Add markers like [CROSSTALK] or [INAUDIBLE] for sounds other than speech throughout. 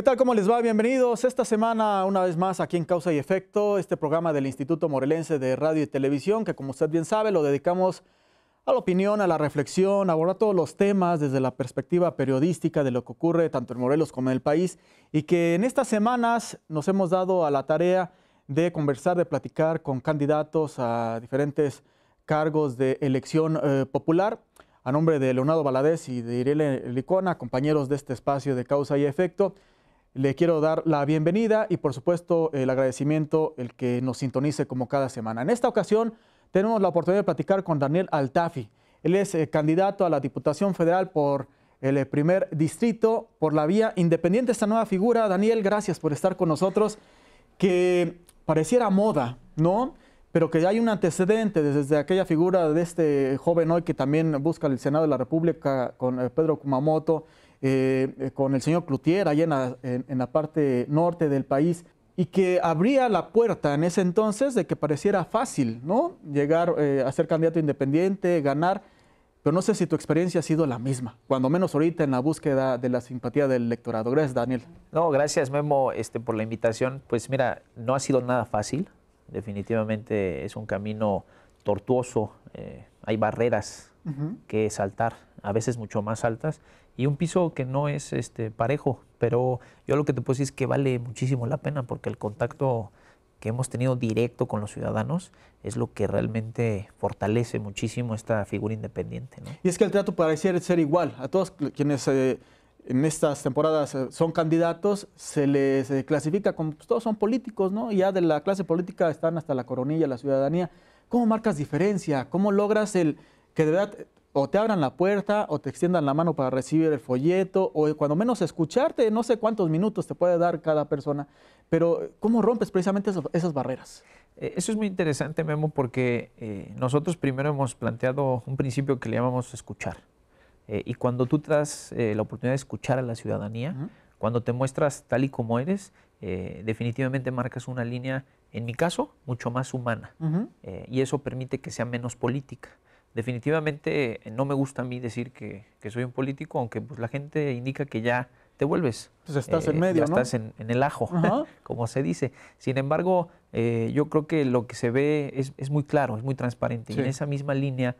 ¿Qué tal? ¿Cómo les va? Bienvenidos esta semana una vez más aquí en Causa y Efecto, este programa del Instituto Morelense de Radio y Televisión, que como usted bien sabe lo dedicamos a la opinión, a la reflexión, a abordar todos los temas desde la perspectiva periodística de lo que ocurre tanto en Morelos como en el país y que en estas semanas nos hemos dado a la tarea de conversar, de platicar con candidatos a diferentes cargos de elección eh, popular. A nombre de Leonardo Valadez y de Irene Licona, compañeros de este espacio de Causa y Efecto, le quiero dar la bienvenida y por supuesto el agradecimiento el que nos sintonice como cada semana. En esta ocasión tenemos la oportunidad de platicar con Daniel Altafi. Él es eh, candidato a la Diputación Federal por el eh, primer distrito por la vía independiente. Esta nueva figura, Daniel, gracias por estar con nosotros, que pareciera moda, ¿no? Pero que hay un antecedente desde aquella figura de este joven hoy que también busca el Senado de la República con eh, Pedro Kumamoto, eh, eh, con el señor Cloutier, allá en la, parte norte del país, y que abría la puerta en ese entonces de que pareciera fácil, ¿no? Llegar eh, a ser candidato independiente, ganar, pero no sé si tu experiencia ha sido la misma, cuando menos ahorita en la búsqueda de la simpatía del electorado. Gracias, Daniel. No, gracias, Memo, este, por la invitación. Pues mira, no ha sido nada fácil, definitivamente es un camino tortuoso, hay barreras que saltar, a veces mucho más altas, y un piso que no es este, parejo, pero yo lo que te puedo decir es que vale muchísimo la pena porque el contacto que hemos tenido directo con los ciudadanos es lo que realmente fortalece muchísimo esta figura independiente. Y es que el trato pareciera ser igual a todos quienes... Eh, en estas temporadas eh, son candidatos, se les eh, clasifica como pues, todos son políticos, ¿no? Ya de la clase política están hasta la coronilla, la ciudadanía. ¿Cómo marcas diferencia? ¿Cómo logras el que de verdad o te abran la puerta o te extiendan la mano para recibir el folleto o cuando menos escucharte, no sé cuántos minutos te puede dar cada persona, pero ¿cómo rompes precisamente esas barreras? Eh, eso es muy interesante, Memo, porque eh, nosotros primero hemos planteado un principio que le llamamos escuchar. Eh, y cuando tú te la oportunidad de escuchar a la ciudadanía, cuando te muestras tal y como eres, definitivamente marcas una línea, en mi caso, mucho más humana. y eso permite que sea menos política definitivamente eh, no me gusta a mí decir que, soy un político, aunque pues, la gente indica que ya te vuelves. Pues, estás en eh, medio, ya Estás en, el ajo, [LAUGHS] como se dice. Sin embargo, eh, yo creo que lo que se ve es, muy claro, es muy transparente. Y en esa misma línea,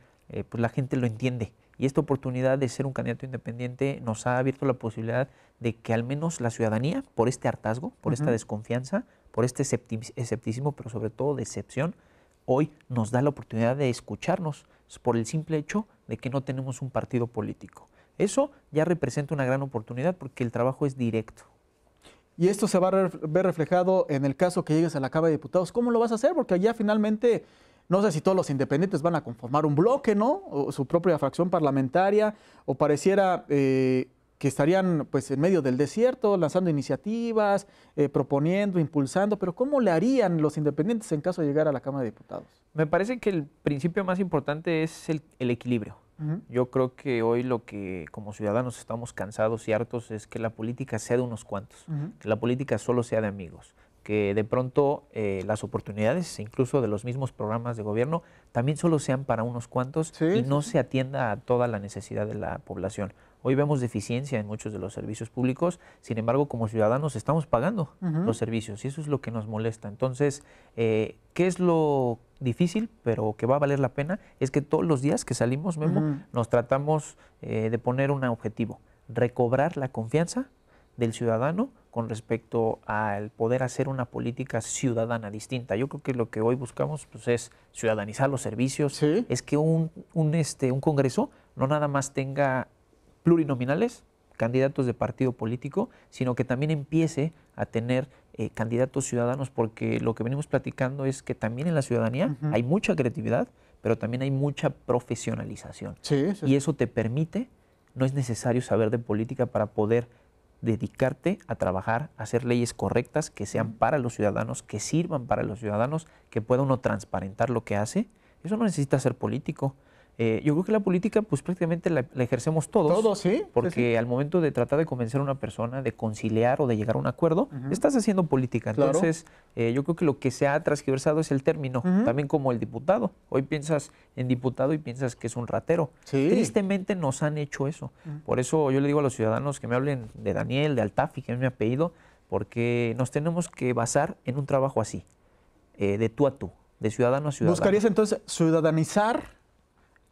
pues la gente lo entiende. Y esta oportunidad de ser un candidato independiente nos ha abierto la posibilidad de que al menos la ciudadanía, por este hartazgo, por esta desconfianza, por este escepticismo, pero sobre todo decepción, hoy nos da la oportunidad de escucharnos, por el simple hecho de que no tenemos un partido político. Eso ya representa una gran oportunidad porque el trabajo es directo. Y esto se va a ver reflejado en el caso que llegues a la Cámara de Diputados. ¿Cómo lo vas a hacer? Porque allá finalmente, no sé si todos los independientes van a conformar un bloque, ¿no? O su propia fracción parlamentaria, o pareciera eh, que estarían pues en medio del desierto lanzando iniciativas, eh, proponiendo, impulsando, pero ¿cómo le harían los independientes en caso de llegar a la Cámara de Diputados? Me parece que el principio más importante es el, equilibrio. Yo creo que hoy lo que como ciudadanos estamos cansados y hartos es que la política sea de unos cuantos, que la política solo sea de amigos, que de pronto eh, las oportunidades, incluso de los mismos programas de gobierno, también solo sean para unos cuantos y no se atienda a toda la necesidad de la población. Hoy vemos deficiencia en muchos de los servicios públicos, sin embargo, como ciudadanos estamos pagando los servicios y eso es lo que nos molesta. Entonces, eh, ¿qué es lo difícil, pero que va a valer la pena? Es que todos los días que salimos, Memo, nos tratamos eh, de poner un objetivo, recobrar la confianza del ciudadano con respecto al poder hacer una política ciudadana distinta. Yo creo que lo que hoy buscamos pues, es ciudadanizar los servicios, es que un, un, este, un Congreso no nada más tenga plurinominales, candidatos de partido político, sino que también empiece a tener eh, candidatos ciudadanos, porque lo que venimos platicando es que también en la ciudadanía hay mucha creatividad, pero también hay mucha profesionalización. Y eso te permite, no es necesario saber de política para poder dedicarte a trabajar, a hacer leyes correctas que sean para los ciudadanos, que sirvan para los ciudadanos, que pueda uno transparentar lo que hace. Eso no necesita ser político. Eh, yo creo que la política, pues prácticamente la, ejercemos todos. Todos, sí. Porque al momento de tratar de convencer a una persona, de conciliar o de llegar a un acuerdo, estás haciendo política. Entonces, eh, yo creo que lo que se ha transgiversado es el término, también como el diputado. Hoy piensas en diputado y piensas que es un ratero. Tristemente nos han hecho eso. Por eso yo le digo a los ciudadanos que me hablen de Daniel, de Altafi, que es mi apellido, porque nos tenemos que basar en un trabajo así, eh, de tú a tú, de ciudadano a ciudadano. ¿Buscarías entonces ciudadanizar?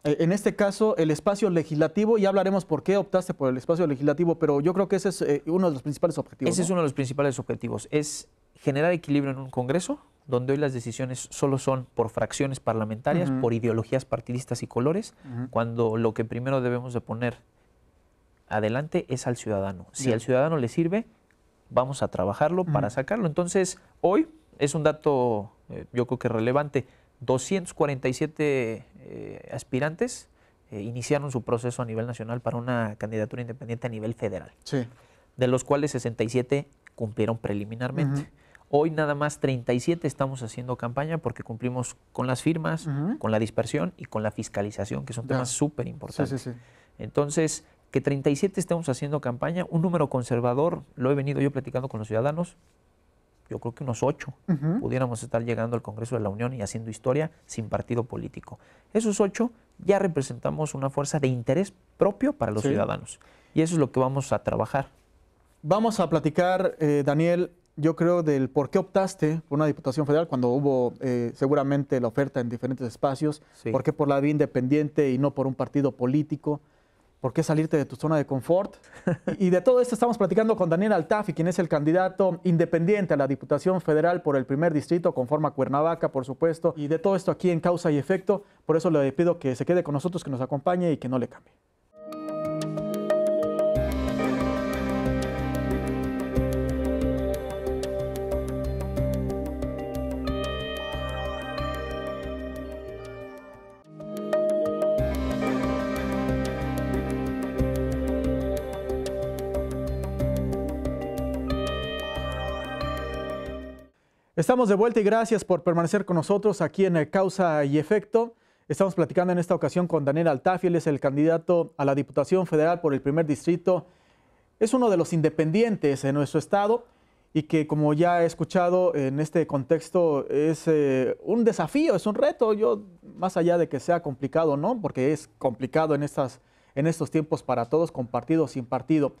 Eh, en este caso, el espacio legislativo, y hablaremos por qué optaste por el espacio legislativo, pero yo creo que ese es eh, uno de los principales objetivos. Ese es uno de los principales objetivos, es generar equilibrio en un Congreso, donde hoy las decisiones solo son por fracciones parlamentarias, por ideologías partidistas y colores, cuando lo que primero debemos de poner adelante es al ciudadano. Si al ciudadano le sirve, vamos a trabajarlo para sacarlo. Entonces, hoy es un dato, eh, yo creo que relevante, 247 eh, aspirantes eh, iniciaron su proceso a nivel nacional para una candidatura independiente a nivel federal, de los cuales 67 cumplieron preliminarmente. Hoy nada más 37 estamos haciendo campaña porque cumplimos con las firmas, con la dispersión y con la fiscalización, que son temas súper importantes. Entonces, que 37 estamos haciendo campaña, un número conservador, lo he venido yo platicando con los ciudadanos, yo creo que unos ocho, pudiéramos estar llegando al Congreso de la Unión y haciendo historia sin partido político. Esos ocho ya representamos una fuerza de interés propio para los ciudadanos. Y eso es lo que vamos a trabajar. Vamos a platicar, eh, Daniel, yo creo, del por qué optaste por una Diputación Federal cuando hubo eh, seguramente la oferta en diferentes espacios, por qué por la vía independiente y no por un partido político. ¿Por qué salirte de tu zona de confort? Y de todo esto estamos platicando con Daniel Altafi, quien es el candidato independiente a la Diputación Federal por el primer distrito, con forma Cuernavaca, por supuesto. Y de todo esto aquí en Causa y Efecto. Por eso le pido que se quede con nosotros, que nos acompañe y que no le cambie. Estamos de vuelta y gracias por permanecer con nosotros aquí en eh, Causa y Efecto. Estamos platicando en esta ocasión con Daniel Altafi, es el candidato a la Diputación Federal por el primer distrito. Es uno de los independientes en nuestro estado y que como ya he escuchado en este contexto es eh, un desafío, es un reto. Yo, más allá de que sea complicado, ¿no? Porque es complicado en, estas, en estos tiempos para todos, con partido sin partido.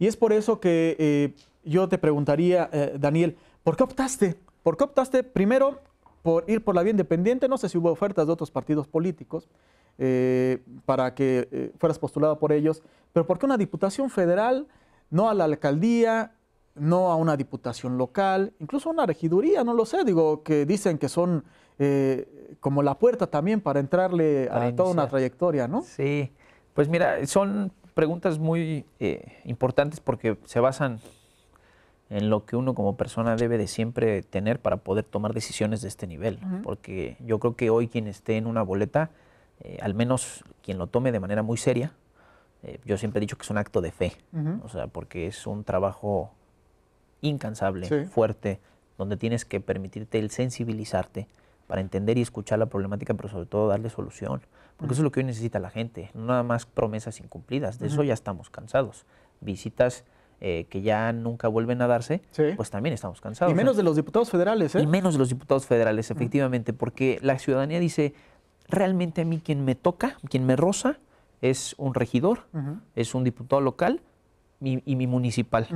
Y es por eso que eh, yo te preguntaría, Daniel, ¿Por qué optaste? ¿Por qué optaste primero por ir por la vía independiente? No sé si hubo ofertas de otros partidos políticos eh, para que eh, fueras postulado por ellos, pero ¿por qué una diputación federal, no a la alcaldía, no a una diputación local, incluso a una regiduría? No lo sé, digo, que dicen que son eh, como la puerta también para entrarle a toda una trayectoria, ¿no? Sí, pues mira, son preguntas muy importantes porque se basan en lo que uno como persona debe de siempre tener para poder tomar decisiones de este nivel. Porque yo creo que hoy quien esté en una boleta, eh, al menos quien lo tome de manera muy seria, eh, yo siempre he dicho que es un acto de fe, o sea, porque es un trabajo incansable, fuerte, donde tienes que permitirte el sensibilizarte para entender y escuchar la problemática, pero sobre todo darle solución. Porque eso es lo que hoy necesita la gente, no nada más promesas incumplidas, de eso ya estamos cansados. Visitas eh, que ya nunca vuelven a darse, pues también estamos cansados. Y menos de los diputados federales, ¿eh? Y menos de los diputados federales, efectivamente, porque la ciudadanía dice, realmente a mí quien me toca, quien me roza, es un regidor, es un diputado local y, mi municipal.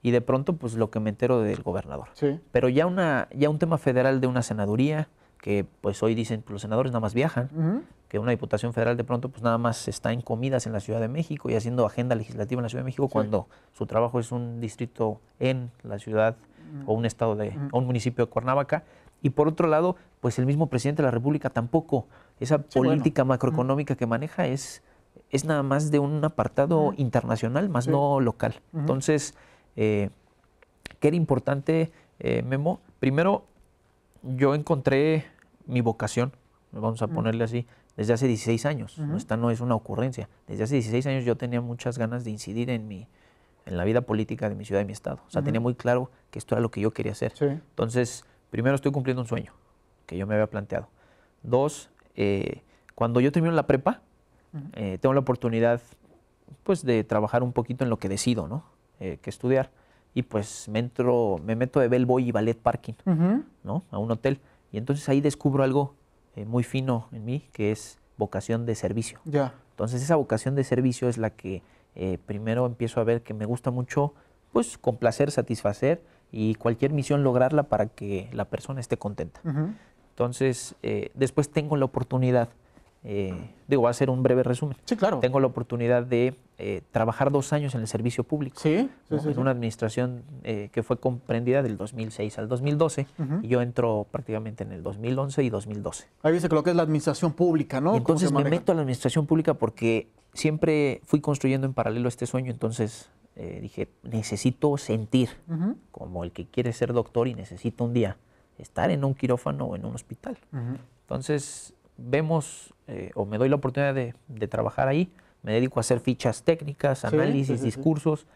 Y de pronto, pues lo que me entero del gobernador. Pero ya, una, ya un tema federal de una senaduría, que pues hoy dicen, que pues, los senadores nada más viajan, que una Diputación Federal de pronto pues nada más está en comidas en la Ciudad de México y haciendo agenda legislativa en la Ciudad de México cuando su trabajo es un distrito en la ciudad o un estado de o un municipio de Cuernavaca y por otro lado, pues el mismo presidente de la República tampoco esa política macroeconómica que maneja es es nada más de un apartado internacional, más no local. Entonces, eh, ¿qué era importante, eh, Memo? Primero, yo encontré mi vocación, vamos a ponerle así, desde hace 16 años. Esta no es una ocurrencia. Desde hace 16 años yo tenía muchas ganas de incidir en, mi, en la vida política de mi ciudad y mi estado. O sea, tenía muy claro que esto era lo que yo quería hacer. Entonces, primero estoy cumpliendo un sueño que yo me había planteado. Dos, eh, cuando yo termino la prepa, eh, tengo la oportunidad pues de trabajar un poquito en lo que decido, ¿no? Eh, que estudiar. Y pues me, entro, me meto de bellboy y ballet parking, ¿no? A un hotel. Y entonces ahí descubro algo eh, muy fino en mí, que es vocación de servicio. Ya. Entonces esa vocación de servicio es la que eh, primero empiezo a ver que me gusta mucho, pues complacer, satisfacer y cualquier misión lograrla para que la persona esté contenta. Entonces eh, después tengo la oportunidad, digo, va a hacer un breve resumen. Sí, claro. Tengo la oportunidad de eh, trabajar dos años en el servicio público. Sí, En una administración eh, que fue comprendida del 2006 al 2012 y yo entro prácticamente en el 2011 y 2012. Ahí dice que lo que es la administración pública, ¿no? entonces me meto a la administración pública porque siempre fui construyendo en paralelo este sueño, entonces eh, dije, necesito sentir como el que quiere ser doctor y necesita un día estar en un quirófano o en un hospital. Entonces vemos, o me doy la oportunidad de trabajar ahí me dedico a hacer fichas técnicas, análisis, discursos,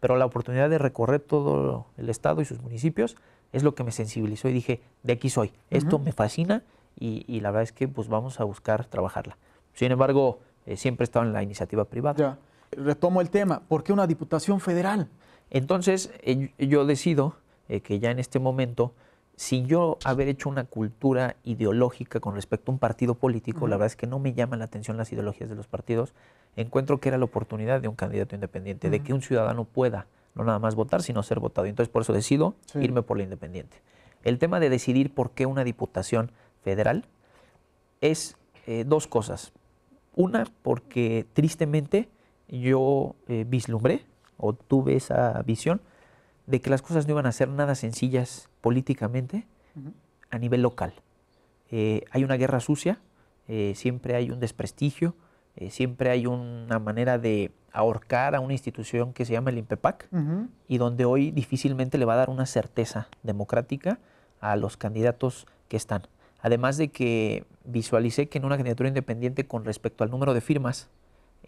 pero la oportunidad de recorrer todo el estado y sus municipios es lo que me sensibilizó y dije, de aquí soy, esto me fascina y, la verdad es que pues vamos a buscar trabajarla. Sin embargo, eh, siempre he estado en la iniciativa privada. Retomo el tema, ¿por qué una diputación federal? Entonces eh, yo decido eh, que ya en este momento si yo haber hecho una cultura ideológica con respecto a un partido político, la verdad es que no me llaman la atención las ideologías de los partidos, encuentro que era la oportunidad de un candidato independiente, de que un ciudadano pueda no nada más votar, sino ser votado. Entonces por eso decido irme por la independiente. El tema de decidir por qué una diputación federal es eh, dos cosas. Una, porque tristemente yo eh, vislumbré o tuve esa visión de que las cosas no iban a ser nada sencillas políticamente a nivel local. Eh, hay una guerra sucia, eh, siempre hay un desprestigio, eh, siempre hay una manera de ahorcar a una institución que se llama el impepac y donde hoy difícilmente le va a dar una certeza democrática a los candidatos que están. Además de que visualicé que en una candidatura independiente con respecto al número de firmas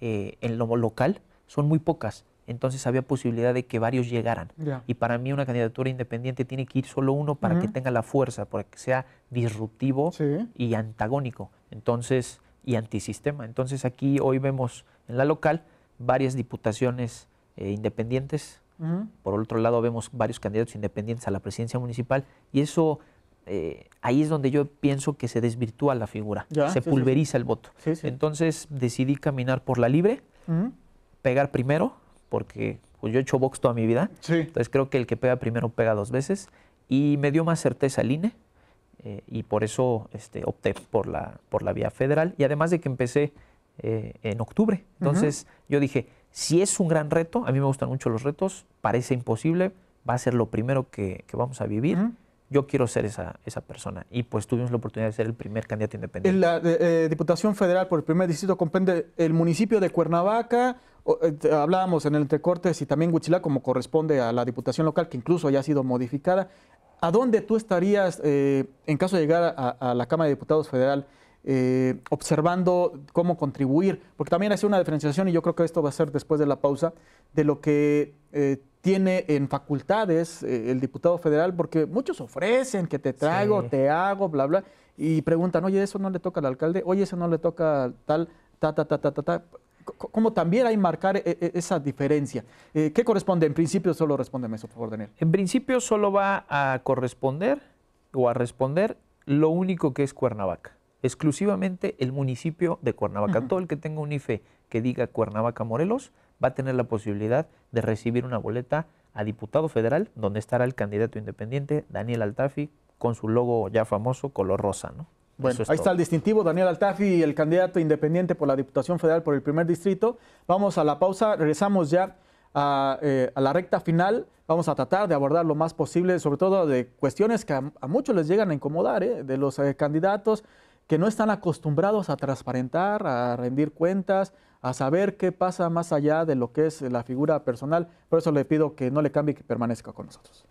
en lo local son muy pocas entonces había posibilidad de que varios llegaran. Y para mí una candidatura independiente tiene que ir solo uno para que tenga la fuerza, para que sea disruptivo y antagónico, entonces y antisistema. Entonces aquí hoy vemos en la local varias diputaciones eh, independientes. Por otro lado vemos varios candidatos independientes a la presidencia municipal y eso eh, ahí es donde yo pienso que se desvirtúa la figura, se pulveriza el voto. Entonces decidí caminar por la libre, pegar primero, porque pues, yo he hecho box toda mi vida. Entonces creo que el que pega primero pega dos veces. Y me dio más certeza el INE eh, y por eso este, opté por la, vía federal. Y además de que empecé eh, en octubre. Entonces yo dije, si es un gran reto, a mí me gustan mucho los retos, parece imposible, va a ser lo primero que, vamos a vivir. yo quiero ser esa, persona. Y pues tuvimos la oportunidad de ser el primer candidato independiente. la eh, Diputación Federal por el primer distrito comprende el municipio de Cuernavaca, eh, hablábamos en el entrecortes y también Huchilá, como corresponde a la diputación local, que incluso haya sido modificada, ¿a dónde tú estarías, eh, en caso de llegar a, la Cámara de Diputados Federal, eh, observando cómo contribuir? Porque también hace una diferenciación, y yo creo que esto va a ser después de la pausa, de lo que tiene en facultades el diputado federal, porque muchos ofrecen que te traigo, te hago, bla, bla, y preguntan, oye, eso no le toca al alcalde, oye, eso no le toca tal, ta, ta, ta, ta, ta. ta cómo también hay marcar e, e, esa diferencia. Eh, ¿Qué corresponde? En principio solo respóndeme eso, por favor, Daniel. En principio solo va a corresponder o a responder lo único que es Cuernavaca, exclusivamente el municipio de Cuernavaca. Todo el que tenga un IFE que diga Cuernavaca Morelos va a tener la posibilidad de recibir una boleta a diputado federal donde estará el candidato independiente Daniel Altafi con su logo ya famoso color rosa, ¿no? Bueno, ahí está el distintivo. Daniel Altafi, el candidato independiente por la Diputación Federal por el primer distrito. Vamos a la pausa, regresamos ya a, eh, la recta final. Vamos a tratar de abordar lo más posible, sobre todo de cuestiones que a, muchos les llegan a incomodar, eh, de los eh, candidatos que no están acostumbrados a transparentar, a rendir cuentas, a saber qué pasa más allá de lo que es la figura personal. Por eso le pido que no le cambie y que permanezca con nosotros.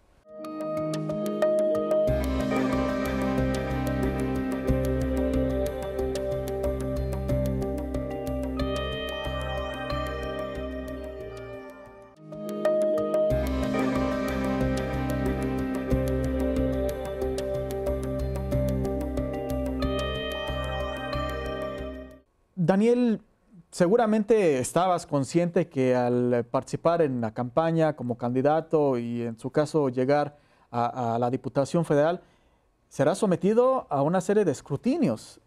Daniel, seguramente estabas consciente que al participar en la campaña como candidato y en su caso llegar a, la Diputación Federal, será sometido a una serie de escrutinios.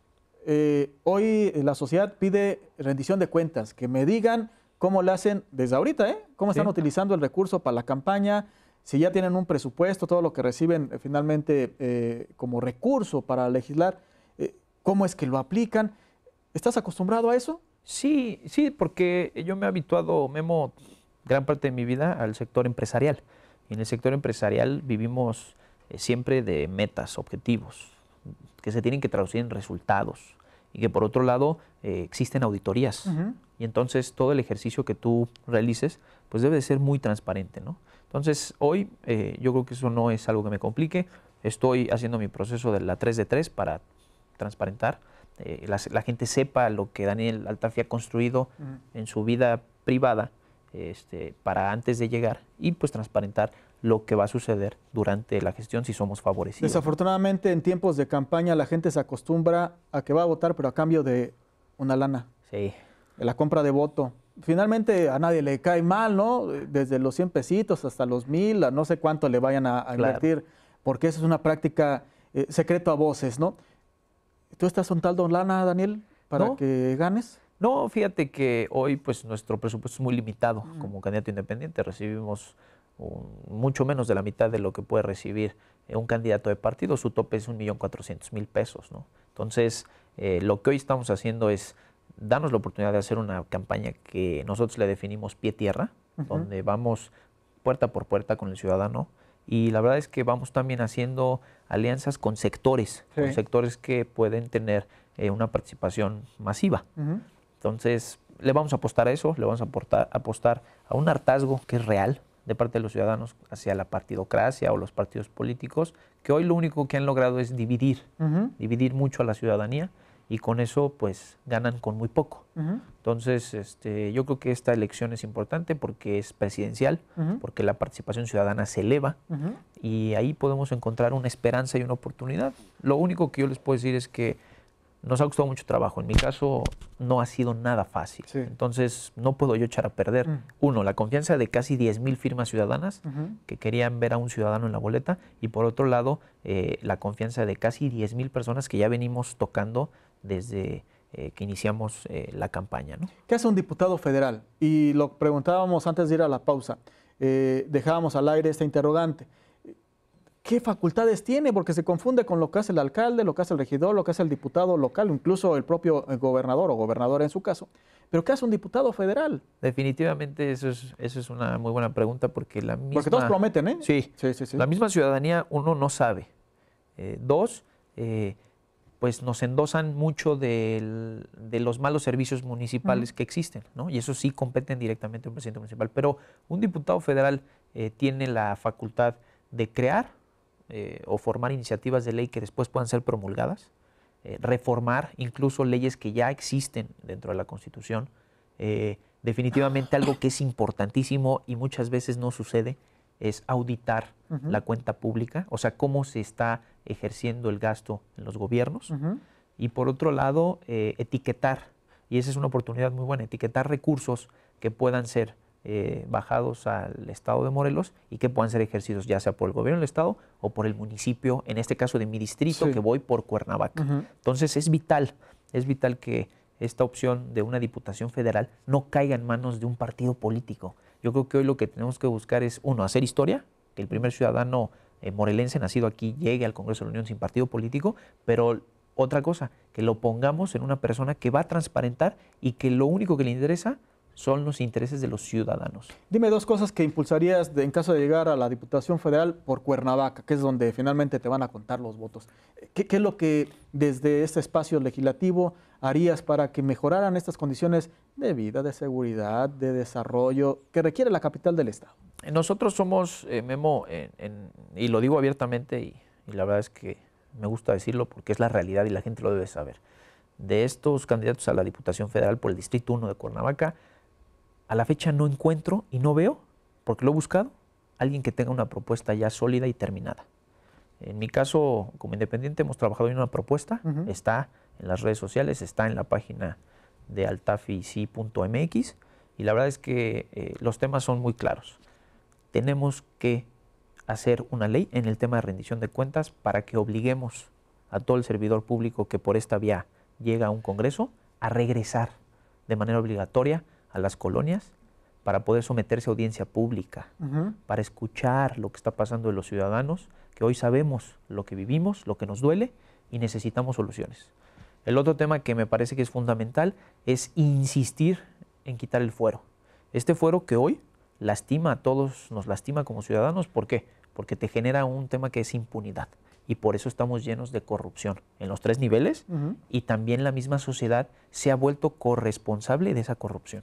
Eh, hoy la sociedad pide rendición de cuentas, que me digan cómo lo hacen desde ahorita, ¿eh? cómo están utilizando el recurso para la campaña, si ya tienen un presupuesto, todo lo que reciben eh, finalmente como recurso para legislar, cómo es que lo aplican. ¿Estás acostumbrado a eso? Sí, sí, porque yo me he habituado, Memo, gran parte de mi vida al sector empresarial. Y en el sector empresarial vivimos eh, siempre de metas, objetivos, que se tienen que traducir en resultados. Y que por otro lado eh, existen auditorías. Y entonces todo el ejercicio que tú realices, pues debe de ser muy transparente, Entonces hoy eh, yo creo que eso no es algo que me complique. Estoy haciendo mi proceso de la 3 de 3 para transparentar eh, la, gente sepa lo que Daniel Altafi ha construido en su vida privada este, para antes de llegar y pues transparentar lo que va a suceder durante la gestión si somos favorecidos. Desafortunadamente en tiempos de campaña la gente se acostumbra a que va a votar pero a cambio de una lana. Sí. la compra de voto. Finalmente a nadie le cae mal, ¿no? Desde los 100 pesitos hasta los 1000, no sé cuánto le vayan a, invertir, porque eso es una práctica secreta eh, secreto a voces, ¿no? ¿Tú estás don lana, Daniel, para que ganes? No, fíjate que hoy pues nuestro presupuesto es muy limitado como candidato independiente. Recibimos mucho menos de la mitad de lo que puede recibir eh, un candidato de partido. Su tope es 1.400.000 pesos, ¿no? Entonces, eh, lo que hoy estamos haciendo es darnos la oportunidad de hacer una campaña que nosotros le definimos pie-tierra, donde vamos puerta por puerta con el ciudadano, y la verdad es que vamos también haciendo alianzas con sectores, con sectores que pueden tener eh, una participación masiva. Entonces, le vamos a apostar a eso, le vamos a apostar a un hartazgo que es real de parte de los ciudadanos hacia la partidocracia o los partidos políticos, que hoy lo único que han logrado es dividir, dividir mucho a la ciudadanía y con eso pues ganan con muy poco. Entonces, este, yo creo que esta elección es importante porque es presidencial, porque la participación ciudadana se eleva y ahí podemos encontrar una esperanza y una oportunidad. Lo único que yo les puedo decir es que nos ha costado mucho trabajo. En mi caso, no ha sido nada fácil. Entonces, no puedo yo echar a perder, mm. uno, la confianza de casi 10.000 firmas ciudadanas que querían ver a un ciudadano en la boleta, y por otro lado, eh, la confianza de casi 10.000 personas que ya venimos tocando desde eh, que iniciamos eh, la campaña. ¿no? ¿Qué hace un diputado federal? Y lo preguntábamos antes de ir a la pausa. dejábamos al aire esta interrogante qué facultades tiene, porque se confunde con lo que hace el alcalde, lo que hace el regidor, lo que hace el diputado local, incluso el propio eh, gobernador o gobernadora en su caso. Pero ¿qué hace un diputado federal? Definitivamente eso es, eso es una muy buena pregunta porque la misma... Porque todos prometen, ¿eh? Sí, sí, sí. La misma ciudadanía, uno, no sabe. Eh, dos, eh, pues nos endosan mucho de los malos servicios municipales que existen, ¿no? Y eso sí competen directamente a un presidente municipal. Pero un diputado federal tiene la facultad de crear eh, o formar iniciativas de ley que después puedan ser promulgadas, eh, reformar incluso leyes que ya existen dentro de la Constitución. Eh, definitivamente algo que es importantísimo y muchas veces no sucede es auditar la cuenta pública, o sea, cómo se está ejerciendo el gasto en los gobiernos. Y por otro lado, etiquetar, y esa es una oportunidad muy buena, etiquetar recursos que puedan ser eh, bajados al estado de Morelos y que puedan ser ejercidos ya sea por el gobierno del estado o por el municipio, en este caso de mi distrito, que voy por Cuernavaca. Entonces es vital, es vital que esta opción de una diputación federal no caiga en manos de un partido político. Yo creo que hoy lo que tenemos que buscar es, uno, hacer historia, que el primer ciudadano eh, morelense nacido aquí llegue al Congreso de la Unión sin partido político, pero otra cosa, que lo pongamos en una persona que va a transparentar y que lo único que le interesa son los intereses de los ciudadanos. Dime dos cosas que impulsarías en caso de llegar a la Diputación Federal por Cuernavaca, que es donde finalmente te van a contar los votos. ¿Qué, es lo que desde este espacio legislativo harías para que mejoraran estas condiciones de vida, de seguridad, de desarrollo que requiere la capital del Estado? Nosotros somos, eh, Memo, y lo digo abiertamente y, y la verdad es que me gusta decirlo porque es la realidad y la gente lo debe saber. De estos candidatos a la Diputación Federal por el Distrito 1 de Cuernavaca, a la fecha no encuentro y no veo, porque lo he buscado, alguien que tenga una propuesta ya sólida y terminada. En mi caso, como independiente, hemos trabajado en una propuesta, está en las redes sociales, está en la página de altafici.mx y la verdad es que eh, los temas son muy claros. Tenemos que hacer una ley en el tema de rendición de cuentas para que obliguemos a todo el servidor público que por esta vía llega a un Congreso a regresar de manera obligatoria a las colonias para poder someterse a audiencia pública, para escuchar lo que está pasando de los ciudadanos, que hoy sabemos lo que vivimos, lo que nos duele y necesitamos soluciones. El otro tema que me parece que es fundamental es insistir en quitar el fuero. Este fuero que hoy lastima a todos, nos lastima como ciudadanos, ¿por qué? Porque te genera un tema que es impunidad y por eso estamos llenos de corrupción en los tres niveles y también la misma sociedad se ha vuelto corresponsable de esa corrupción.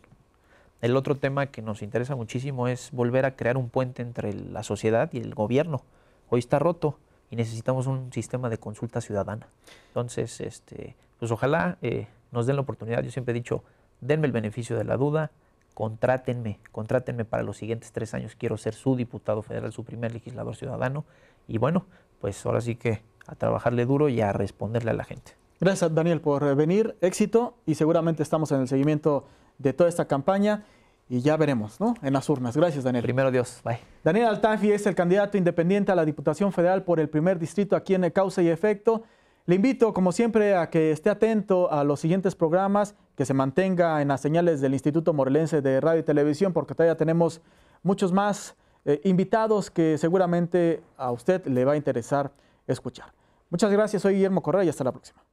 El otro tema que nos interesa muchísimo es volver a crear un puente entre la sociedad y el gobierno. Hoy está roto y necesitamos un sistema de consulta ciudadana. Entonces, este, pues ojalá eh, nos den la oportunidad. Yo siempre he dicho, denme el beneficio de la duda, contrátenme, contrátenme para los siguientes tres años. Quiero ser su diputado federal, su primer legislador ciudadano. Y bueno, pues ahora sí que a trabajarle duro y a responderle a la gente. Gracias, Daniel, por venir. Éxito y seguramente estamos en el seguimiento de toda esta campaña y ya veremos, ¿no? En las urnas. Gracias, Daniel. Primero Dios. Bye. Daniel Altafi es el candidato independiente a la Diputación Federal por el primer distrito aquí en Causa y Efecto. Le invito, como siempre, a que esté atento a los siguientes programas, que se mantenga en las señales del Instituto Morelense de Radio y Televisión, porque todavía tenemos muchos más eh, invitados que seguramente a usted le va a interesar escuchar. Muchas gracias, soy Guillermo Correa y hasta la próxima.